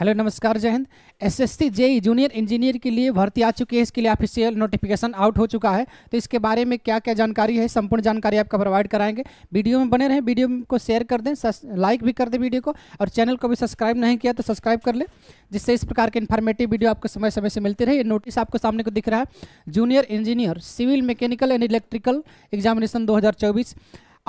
hello नमस्कार जय हिंद S S C JE junior engineer के लिए भर्ती आ चुकी है इसके लिए ऑफिशियल नोटिफिकेशन आउट हो चुका है तो इसके बारे में क्या क्या जानकारी है संपूर्ण जानकारी आपका प्रोवाइड कराएंगे वीडियो में बने रहें वीडियो को शेयर कर दें लाइक भी कर दें वीडियो को और चैनल को भी सब्सक्राइब नहीं किया तो सब्सक्राइब कर लें जिससे इस प्रकार के इन्फॉर्मेटिव वीडियो आपको समय समय से मिलती रहे ये नोटिस आपको सामने को दिख रहा है junior engineer civil mechanical and electrical examination दो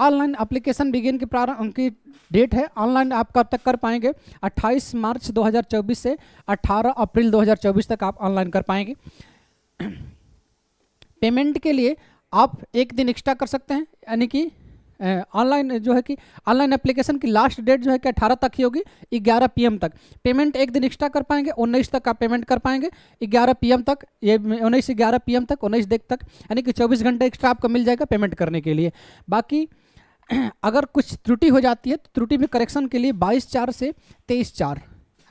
ऑनलाइन अप्लीकेशन बिगिन की प्रारंभ की डेट है ऑनलाइन आप कब तक कर पाएंगे 28 मार्च 2024 से 18 अप्रैल 2024 तक आप ऑनलाइन कर पाएंगे पेमेंट के लिए आप एक दिन एक्स्ट्रा कर सकते हैं यानी कि ऑनलाइन जो है कि ऑनलाइन एप्लीकेशन की लास्ट डेट जो है कि 18 तक ही होगी 11 पीएम तक पेमेंट एक दिन एक्स्ट्रा कर पाएंगे 19 तक आप पेमेंट कर पाएंगे 11 पीएम तक ये 19 11 पीएम तक 19 देख तक यानी कि 24 घंटे एक्स्ट्रा आपको मिल जाएगा पेमेंट करने के लिए बाकी अगर कुछ त्रुटि हो जाती है तो त्रुटि में करेक्शन के लिए बाईस चार से तेईस चार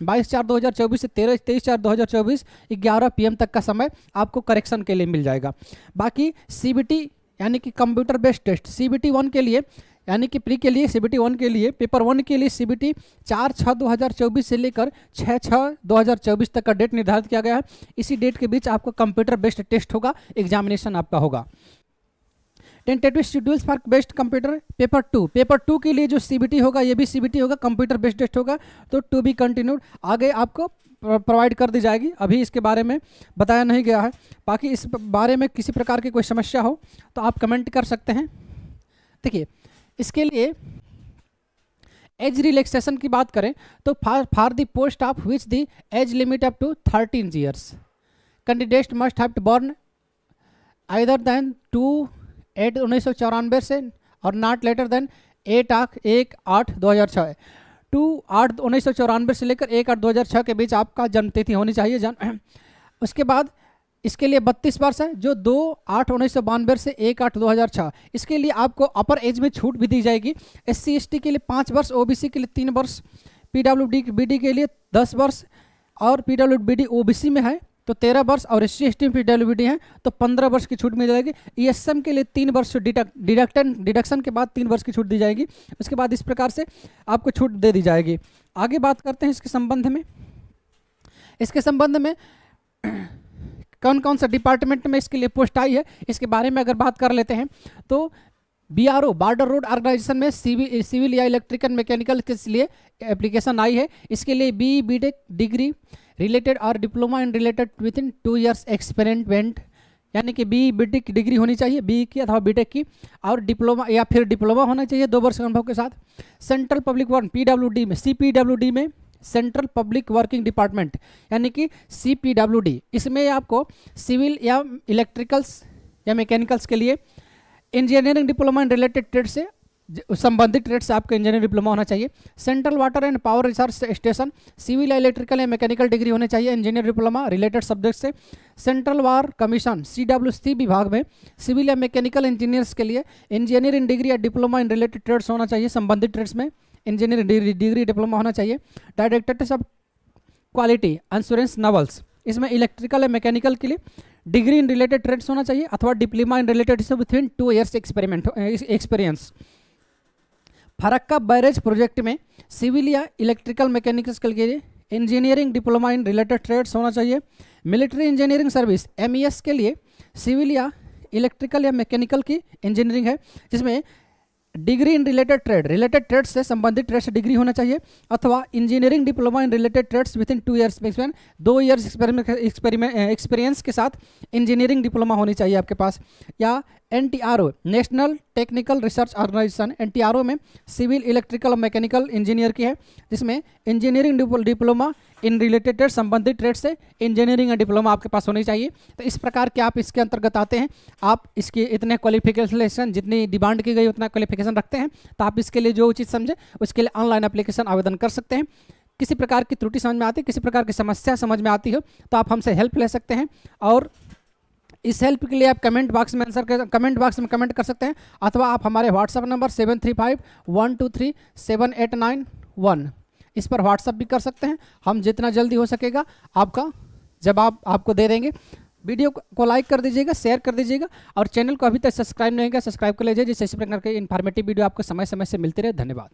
बाईस चार 2024 से तेरह तेईस चार 2024 ग्यारह पीएम तक का समय आपको करेक्शन के लिए मिल जाएगा बाकी सीबीटी यानी कि computer based test CBT one के लिए यानी कि प्री के लिए सीबीटी वन के लिए पेपर वन के लिए सीबीटी चार छः 2024 से लेकर छः छः 2024 तक का डेट निर्धारित किया गया है इसी डेट के बीच आपका कंप्यूटर बेस्ड टेस्ट होगा एग्जामिनेशन आपका होगा tentative schedules for best computer paper two paper two के लिए जो सीबीटी होगा ये भी सीबीटी होगा कंप्यूटर बेस्ड टेस्ट होगा तो टू बी कंटिन्यूड आगे आपको प्रोवाइड कर दी जाएगी अभी इसके बारे में बताया नहीं गया है बाकी इस बारे में किसी प्रकार की कोई समस्या हो तो आप कमेंट कर सकते हैं देखिए इसके लिए एज रिलैक्सेशन की बात करें तो for for the post of which the age limit up to thirteen years candidate must have to burn either than two eight उन्नीस से और नॉट लेटर देन एट आठ एक आठ दो हज़ार छः टू आठ उन्नीस से लेकर एक आठ दो हज़ार छः के बीच आपका जन्मतिथि होनी चाहिए जन्म उसके बाद इसके लिए बत्तीस वर्ष है जो दो आठ उन्नीस से एक आठ दो हज़ार छः इसके लिए आपको अपर एज में छूट भी दी जाएगी एस सी एस के लिए पाँच वर्ष ओ के लिए तीन वर्ष पी डब्ल्यू के लिए दस वर्ष और पी डब्ल्यू में है तो तेरह वर्ष और एस सी एस टी है तो पंद्रह वर्ष की छूट मिल जाएगी ई e के लिए तीन वर्ष डिडक्टन डिडक्शन के बाद तीन वर्ष की छूट दी जाएगी उसके बाद इस प्रकार से आपको छूट दे दी जाएगी आगे बात करते हैं इसके संबंध में इसके संबंध में कौन कौन सा डिपार्टमेंट में इसके लिए पोस्ट आई है इसके बारे में अगर बात कर लेते हैं तो B R O border road organisation में सिविल सिविल या इलेक्ट्रिकल मैकेनिकल के लिए एप्लीकेशन आई है इसके लिए बी बी डिग्री रिलेटेड और diploma in related with in two years experiment यानी कि बी बी टेक डिग्री होनी चाहिए बी की अथवा बी टेक की और डिप्लोमा या फिर डिप्लोमा होना चाहिए दो वर्ष के अनुभव के साथ सेंट्रल पब्लिक वर्क पी में सी में सेंट्रल पब्लिक वर्किंग डिपार्टमेंट यानी कि सी इसमें आपको सिविल या इलेक्ट्रिकल्स या मैकेनिकल्स के लिए engineering diploma in related trade से संबंधित ट्रेड से आपको इंजीनियर डिप्लोमा होना चाहिए central water and power research station civil electrical and mechanical degree होने चाहिए इंजीनियर डिप्लोमा रिलेटेड सब्जेक्ट से central water commission C C विभाग में सिविल या मैकेनिकल इंजीनियर्स के लिए इंजीनियर इन डिग्री या डिप्लोमा इन रिलेटेड ट्रेड्स होना चाहिए संबंधित ट्रेड्स में इंजीनियरिंग डिग्री डिप्लोमा होना चाहिए directorate of quality insurance navals इसमें इलेक्ट्रिकल एंड मैकेनिकल के लिए डिग्री इन रिलेटेड ट्रेड्स होना चाहिए अथवा diploma in related with in two years experiment experience Farakka barrage project में सिविल या इलेक्ट्रिकल मैकेनिकल के लिए engineering diploma in related trades होना चाहिए military engineering service M e के लिए सिविल या इलेक्ट्रिकल या मैकेनिकल की इंजीनियरिंग है जिसमें degree in related trade related trade से संबंधित ट्रेड से डिग्री होना चाहिए अथवा engineering diploma in related trades with in two years span दो ईयर्स एक्सपेरिमेंट एक्सपीरियंस के साथ इंजीनियरिंग डिप्लोमा होनी चाहिए आपके पास या N national technical research organisation N में सिविल इलेक्ट्रिकल और मैकेनिकल इंजीनियर की है जिसमें engineering diploma in related trade संबंधित ट्रेड से इंजीनियरिंग एंड डिप्लोमा आपके पास होनी चाहिए तो इस प्रकार के आप इसके अंतर्गत आते हैं आप इसके इतने क्वालिफिकेशन जितनी डिमांड की गई उतना क्वालिफिकेशन रखते हैं तो आप इसके लिए जो उचित समझे उसके लिए ऑनलाइन अप्लीकेशन आवेदन कर सकते हैं किसी प्रकार की त्रुटि समझ में आती है किसी प्रकार की समस्या समझ में आती हो तो आप हमसे हेल्प ले सकते हैं और इस हेल्प के लिए आप कमेंट बॉक्स में आंसर कर कमेंट बॉक्स में कमेंट कर सकते हैं अथवा आप हमारे WhatsApp number seven three five one two three seven eight nine one इस पर व्हाट्सअप भी कर सकते हैं हम जितना जल्दी हो सकेगा आपका जवाब आप आपको दे देंगे वीडियो को लाइक कर दीजिएगा शेयर कर दीजिएगा और चैनल को अभी तक सब्सक्राइब नहीं किया सब्सक्राइब कर लीजिए जिससे इस प्रकार के इन्फॉर्मेटिव वीडियो आपको समय समय से मिलते रहे धन्यवाद